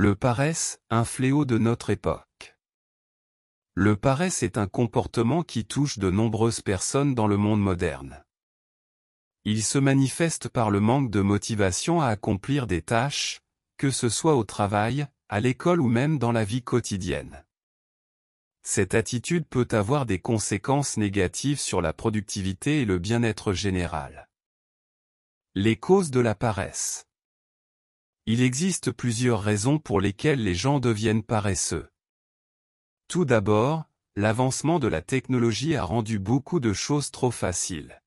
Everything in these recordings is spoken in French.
Le paresse, un fléau de notre époque. Le paresse est un comportement qui touche de nombreuses personnes dans le monde moderne. Il se manifeste par le manque de motivation à accomplir des tâches, que ce soit au travail, à l'école ou même dans la vie quotidienne. Cette attitude peut avoir des conséquences négatives sur la productivité et le bien-être général. Les causes de la paresse il existe plusieurs raisons pour lesquelles les gens deviennent paresseux. Tout d'abord, l'avancement de la technologie a rendu beaucoup de choses trop faciles.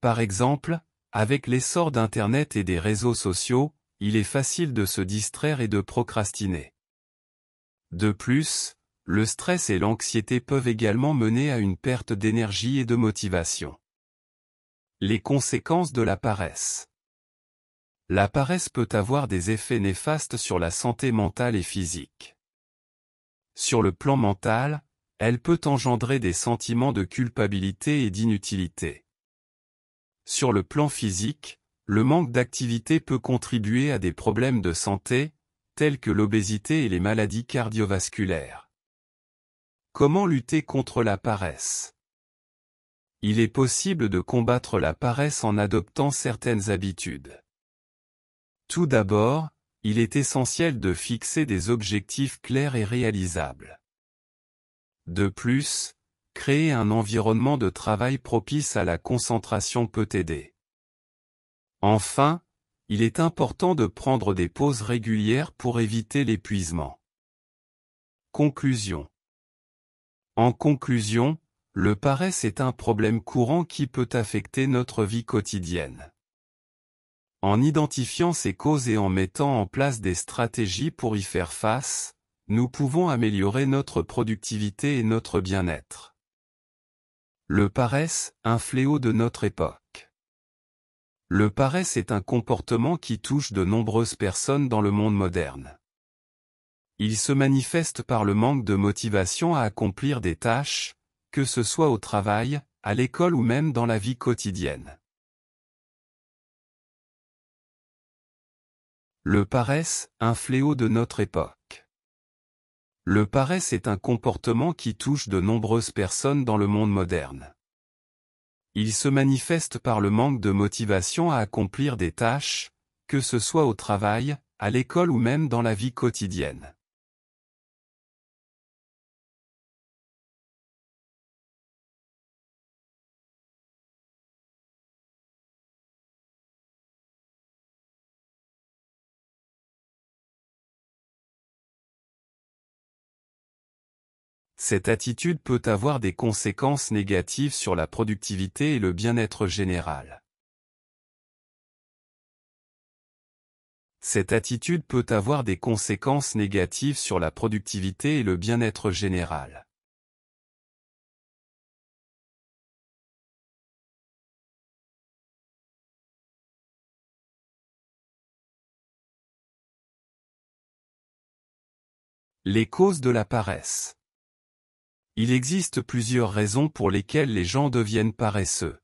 Par exemple, avec l'essor d'Internet et des réseaux sociaux, il est facile de se distraire et de procrastiner. De plus, le stress et l'anxiété peuvent également mener à une perte d'énergie et de motivation. Les conséquences de la paresse la paresse peut avoir des effets néfastes sur la santé mentale et physique. Sur le plan mental, elle peut engendrer des sentiments de culpabilité et d'inutilité. Sur le plan physique, le manque d'activité peut contribuer à des problèmes de santé, tels que l'obésité et les maladies cardiovasculaires. Comment lutter contre la paresse Il est possible de combattre la paresse en adoptant certaines habitudes. Tout d'abord, il est essentiel de fixer des objectifs clairs et réalisables. De plus, créer un environnement de travail propice à la concentration peut aider. Enfin, il est important de prendre des pauses régulières pour éviter l'épuisement. Conclusion En conclusion, le paresse est un problème courant qui peut affecter notre vie quotidienne. En identifiant ces causes et en mettant en place des stratégies pour y faire face, nous pouvons améliorer notre productivité et notre bien-être. Le paresse, un fléau de notre époque. Le paresse est un comportement qui touche de nombreuses personnes dans le monde moderne. Il se manifeste par le manque de motivation à accomplir des tâches, que ce soit au travail, à l'école ou même dans la vie quotidienne. Le paresse, un fléau de notre époque. Le paresse est un comportement qui touche de nombreuses personnes dans le monde moderne. Il se manifeste par le manque de motivation à accomplir des tâches, que ce soit au travail, à l'école ou même dans la vie quotidienne. Cette attitude peut avoir des conséquences négatives sur la productivité et le bien-être général. Cette attitude peut avoir des conséquences négatives sur la productivité et le bien-être général. Les causes de la paresse il existe plusieurs raisons pour lesquelles les gens deviennent paresseux.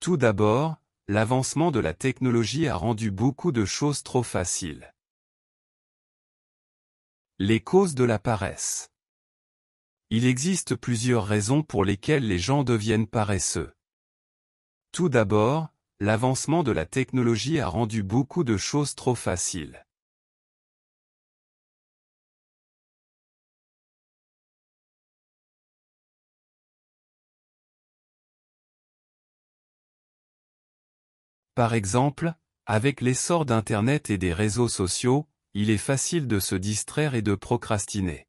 Tout d'abord, l'avancement de la technologie a rendu beaucoup de choses trop faciles. Les causes de la paresse Il existe plusieurs raisons pour lesquelles les gens deviennent paresseux. Tout d'abord, l'avancement de la technologie a rendu beaucoup de choses trop faciles. Par exemple, avec l'essor d'Internet et des réseaux sociaux, il est facile de se distraire et de procrastiner.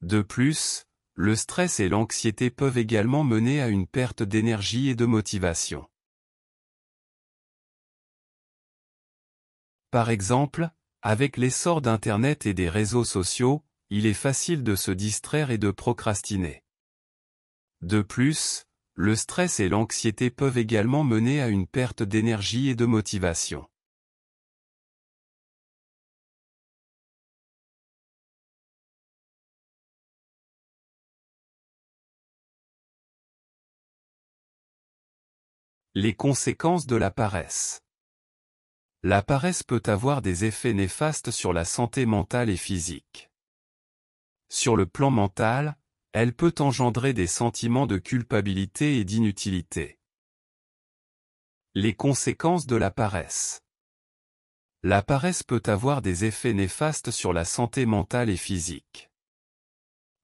De plus, le stress et l'anxiété peuvent également mener à une perte d'énergie et de motivation. Par exemple, avec l'essor d'Internet et des réseaux sociaux, il est facile de se distraire et de procrastiner. De plus, le stress et l'anxiété peuvent également mener à une perte d'énergie et de motivation. Les conséquences de la paresse La paresse peut avoir des effets néfastes sur la santé mentale et physique. Sur le plan mental, elle peut engendrer des sentiments de culpabilité et d'inutilité. Les conséquences de la paresse La paresse peut avoir des effets néfastes sur la santé mentale et physique.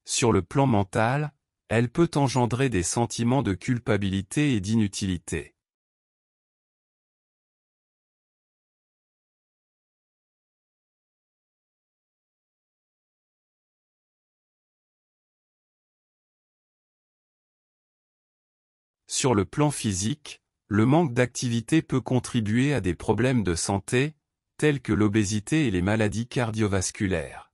Sur le plan mental, elle peut engendrer des sentiments de culpabilité et d'inutilité. Sur le plan physique, le manque d'activité peut contribuer à des problèmes de santé, tels que l'obésité et les maladies cardiovasculaires.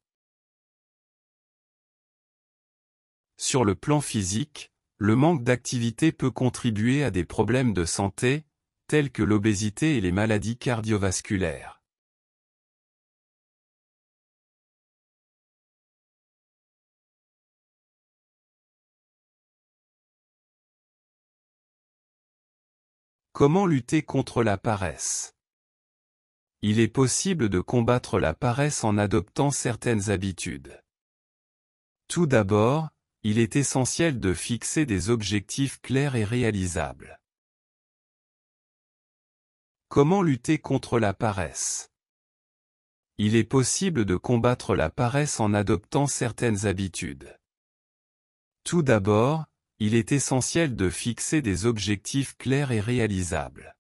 Sur le plan physique, le manque d'activité peut contribuer à des problèmes de santé, tels que l'obésité et les maladies cardiovasculaires. Comment lutter contre la paresse Il est possible de combattre la paresse en adoptant certaines habitudes. Tout d'abord, il est essentiel de fixer des objectifs clairs et réalisables. Comment lutter contre la paresse Il est possible de combattre la paresse en adoptant certaines habitudes. Tout d'abord, il est essentiel de fixer des objectifs clairs et réalisables.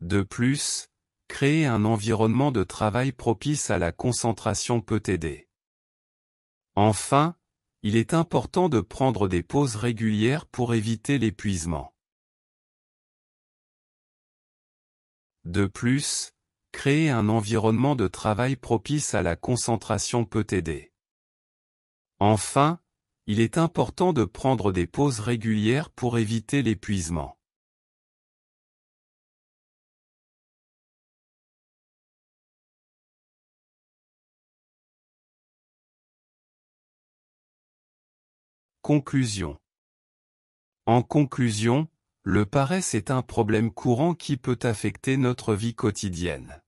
De plus, créer un environnement de travail propice à la concentration peut aider. Enfin, il est important de prendre des pauses régulières pour éviter l'épuisement. De plus, créer un environnement de travail propice à la concentration peut aider. Enfin, il est important de prendre des pauses régulières pour éviter l'épuisement. Conclusion En conclusion, le paresse est un problème courant qui peut affecter notre vie quotidienne.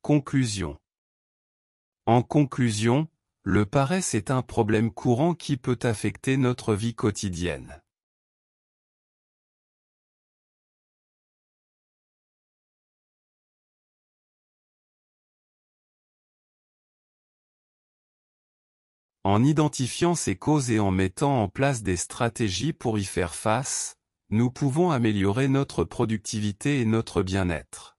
Conclusion En conclusion, le paresse est un problème courant qui peut affecter notre vie quotidienne. en identifiant ces causes et en mettant en place des stratégies pour y faire face, nous pouvons améliorer notre productivité et notre bien-être.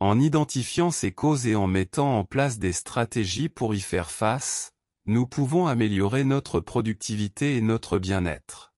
En identifiant ces causes et en mettant en place des stratégies pour y faire face, nous pouvons améliorer notre productivité et notre bien-être.